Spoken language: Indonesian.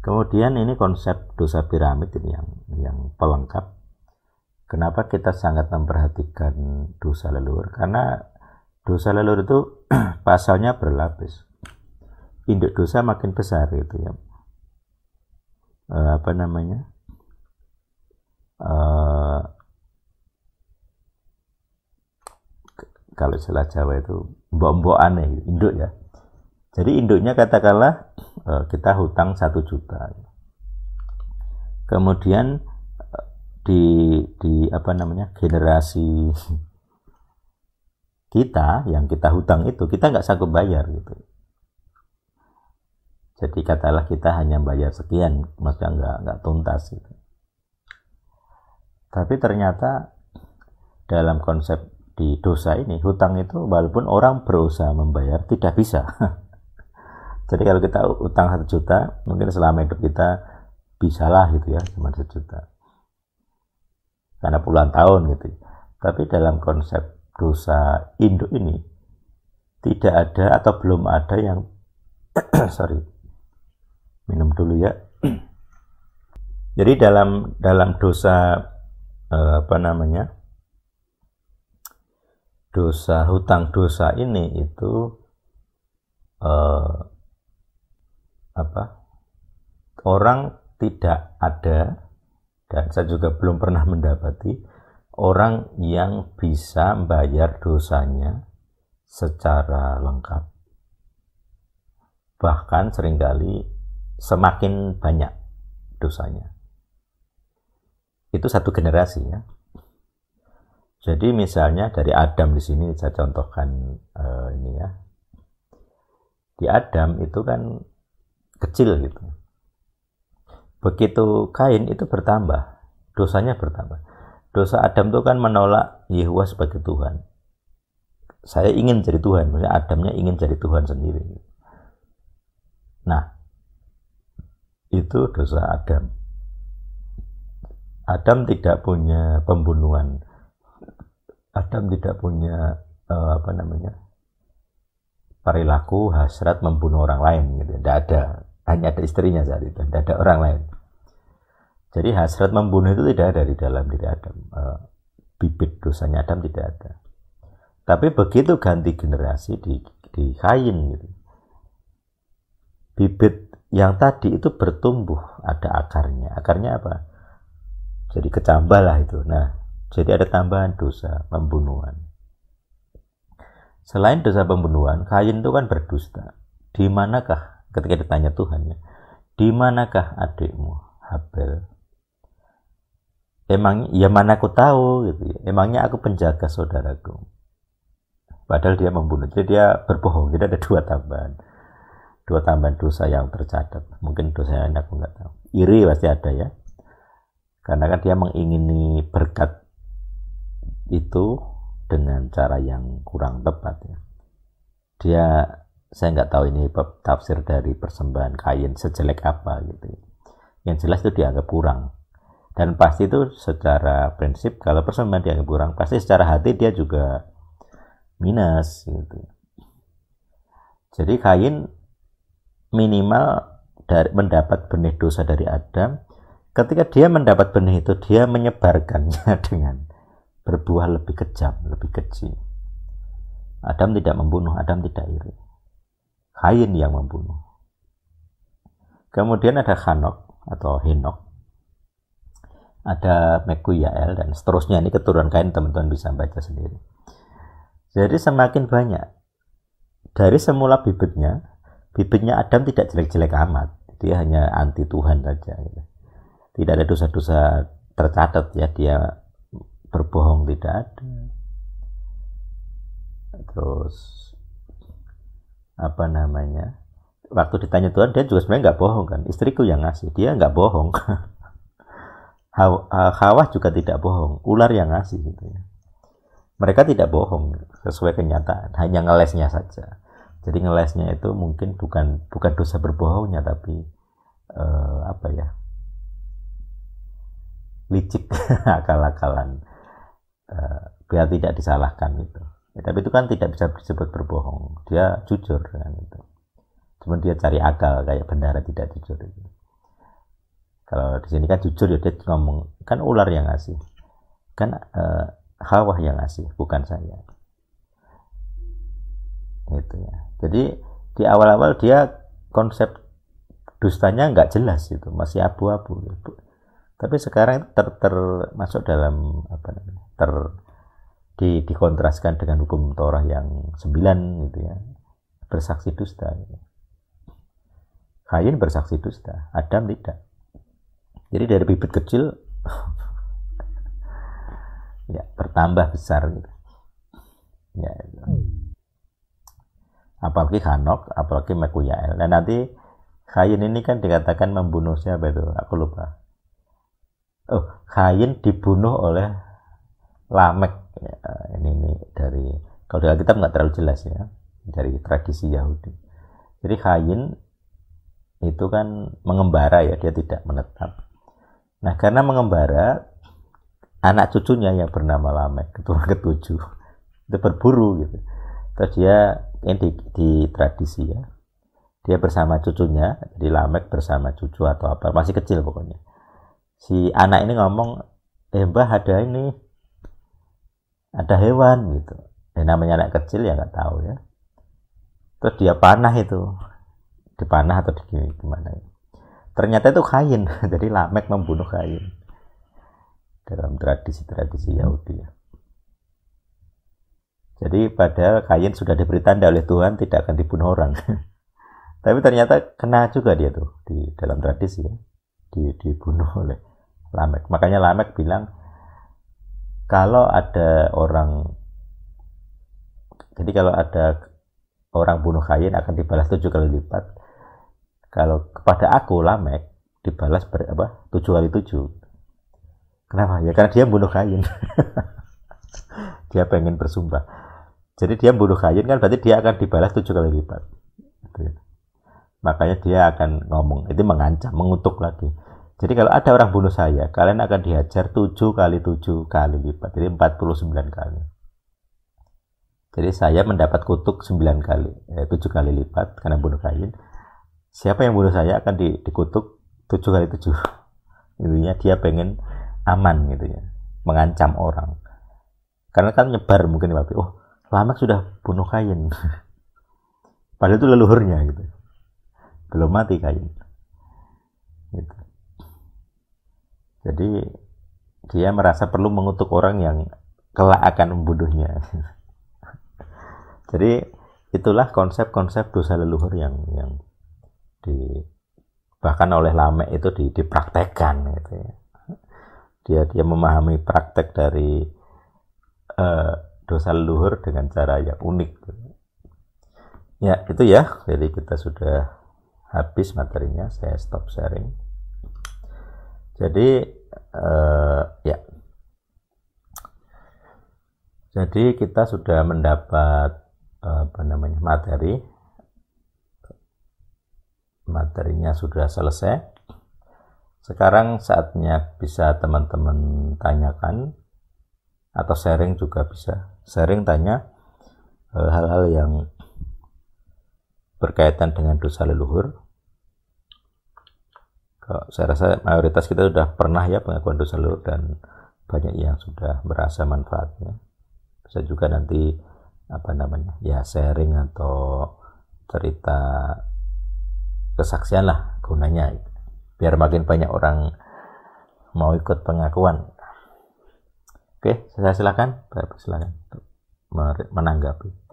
Kemudian ini konsep dosa piramid ini yang yang pelengkap. Kenapa kita sangat memperhatikan dosa leluhur? Karena dosa leluhur itu pasalnya berlapis. Induk dosa makin besar itu ya. E, apa namanya? E, kalau istilah Jawa itu mbok-mbok aneh, ya, induk ya. Jadi induknya katakanlah eh, kita hutang satu juta. Kemudian eh, di di apa namanya generasi kita yang kita hutang itu kita nggak sanggup bayar gitu. Jadi katalah kita hanya bayar sekian, maksudnya nggak nggak tuntas gitu. Tapi ternyata dalam konsep di dosa ini hutang itu walaupun orang berusaha membayar tidak bisa Jadi kalau kita utang satu juta, mungkin selama hidup kita bisalah gitu ya, cuma satu juta Karena puluhan tahun gitu. Tapi dalam konsep dosa induk ini, tidak ada atau belum ada yang, sorry, minum dulu ya. Jadi dalam dalam dosa eh, apa namanya, dosa hutang dosa ini itu orang tidak ada dan saya juga belum pernah mendapati orang yang bisa membayar dosanya secara lengkap. Bahkan seringkali semakin banyak dosanya. Itu satu generasi ya. Jadi misalnya dari Adam di sini saya contohkan uh, ini ya. Di Adam itu kan kecil gitu Begitu Kain itu bertambah, dosanya bertambah. Dosa Adam itu kan menolak Yehuwa sebagai Tuhan. Saya ingin jadi Tuhan, maksudnya Adamnya ingin jadi Tuhan sendiri. Nah, itu dosa Adam. Adam tidak punya pembunuhan. Adam tidak punya uh, apa namanya perilaku hasrat membunuh orang lain gitu. Tidak ada hanya ada istrinya saat itu, tidak ada orang lain. Jadi hasrat membunuh itu tidak ada di dalam diri Adam. E, bibit dosanya Adam tidak ada. Tapi begitu ganti generasi di, di kain, gitu. bibit yang tadi itu bertumbuh, ada akarnya. Akarnya apa? Jadi kecambah lah itu. Nah, jadi ada tambahan dosa pembunuhan. Selain dosa pembunuhan, kain itu kan berdusta. Di manakah ketika ditanya Tuhan ya di manakah adikmu Habel emang ya mana aku tahu gitu ya emangnya aku penjaga saudaraku padahal dia membunuh jadi dia berbohong jadi ada dua tambahan dua tambahan dosa yang tercatat mungkin dosa yang aku nggak tahu iri pasti ada ya karena kan dia mengingini berkat itu dengan cara yang kurang tepat ya dia saya nggak tahu ini tafsir dari persembahan kain sejelek apa gitu yang jelas itu dianggap kurang dan pasti itu secara prinsip kalau persembahan dianggap kurang pasti secara hati dia juga minus gitu jadi kain minimal dari, mendapat benih dosa dari Adam ketika dia mendapat benih itu dia menyebarkannya dengan berbuah lebih kejam lebih kecil Adam tidak membunuh Adam tidak iri Kain yang membunuh. Kemudian ada Hanok atau Henok. Ada Mekuyael dan seterusnya. Ini keturunan kain teman-teman bisa baca sendiri. Jadi semakin banyak dari semula bibitnya, bibitnya Adam tidak jelek-jelek amat. Dia hanya anti Tuhan saja. Gitu. Tidak ada dosa-dosa tercatat ya dia berbohong tidak ada. Terus apa namanya waktu ditanya Tuhan dia juga sebenarnya nggak bohong kan istriku yang ngasih dia nggak bohong eh, Hawah juga tidak bohong ular yang ngasih gitu ya mereka tidak bohong sesuai kenyataan hanya ngelesnya saja jadi ngelesnya itu mungkin bukan bukan dosa berbohongnya tapi uh, apa ya licik akal-akalan uh, biar tidak disalahkan gitu ya, tapi itu kan tidak bisa disebut berbohong dia jujur kan itu cuma dia cari akal kayak bendara tidak jujur itu kalau di sini kan jujur ya dia ngomong kan ular yang ngasih kan eh, hawah yang ngasih bukan saya gitu ya jadi di awal-awal dia konsep dustanya nggak jelas itu masih abu-abu gitu. tapi sekarang ter masuk dalam apa namanya ter di, dikontraskan dengan hukum Torah yang sembilan gitu ya bersaksi dusta gitu. Kain bersaksi dusta Adam tidak jadi dari bibit kecil ya bertambah besar gitu ya itu. apalagi Hanok apalagi Mekuyael dan nah, nanti Kain ini kan dikatakan membunuh siapa itu aku lupa oh Kain dibunuh oleh Lamek Ya, ini, ini dari kalau dalam kitab nggak terlalu jelas ya dari tradisi Yahudi jadi kain itu kan mengembara ya dia tidak menetap nah karena mengembara anak cucunya yang bernama Lamek ketua ketujuh itu berburu gitu terus dia ini di, di tradisi ya dia bersama cucunya jadi Lamek bersama cucu atau apa masih kecil pokoknya si anak ini ngomong eh mbah ada ini ada hewan gitu ini namanya anak kecil ya nggak tahu ya terus dia panah itu dipanah atau di gimana ya. ternyata itu kain jadi Lamek membunuh kain dalam tradisi-tradisi Yahudi ya. Jadi padahal Kain sudah diberi tanda oleh Tuhan tidak akan dibunuh orang. Tapi ternyata kena juga dia tuh di dalam tradisi ya. dibunuh oleh Lamek. Makanya Lamek bilang kalau ada orang jadi kalau ada orang bunuh Kain akan dibalas tujuh kali lipat. Kalau kepada aku Lamek dibalas ber, apa tujuh kali tujuh. Kenapa? Ya karena dia bunuh Kain. dia pengen bersumpah. Jadi dia bunuh Kain kan berarti dia akan dibalas tujuh kali lipat. Gitu ya. Makanya dia akan ngomong, itu mengancam, mengutuk lagi. Jadi kalau ada orang bunuh saya, kalian akan dihajar 7 kali 7 kali lipat. Jadi 49 kali. Jadi saya mendapat kutuk 9 kali, eh, 7 kali lipat karena bunuh Kain. Siapa yang bunuh saya akan di, dikutuk 7 kali 7. Intinya dia pengen aman gitu ya, mengancam orang. Karena kan nyebar mungkin tapi oh, lama sudah bunuh Kain. Padahal itu leluhurnya gitu. Belum mati Kain. Gitu jadi dia merasa perlu mengutuk orang yang kelak akan membunuhnya. Jadi itulah konsep-konsep dosa leluhur yang yang di bahkan oleh Lamek itu di, dipraktekkan gitu ya. Dia dia memahami praktek dari uh, dosa leluhur dengan cara yang unik. Gitu. Ya, itu ya. Jadi kita sudah habis materinya. Saya stop sharing. Jadi uh, ya. Jadi kita sudah mendapat eh, apa namanya materi materinya sudah selesai sekarang saatnya bisa teman-teman tanyakan atau sharing juga bisa sharing tanya eh, hal-hal yang berkaitan dengan dosa leluhur Eh, saya rasa mayoritas kita sudah pernah ya pengakuan dosa lalu dan banyak yang sudah merasa manfaatnya. Bisa juga nanti apa namanya ya sharing atau cerita kesaksian lah gunanya biar makin banyak orang mau ikut pengakuan. Oke, saya silakan, saya silakan menanggapi.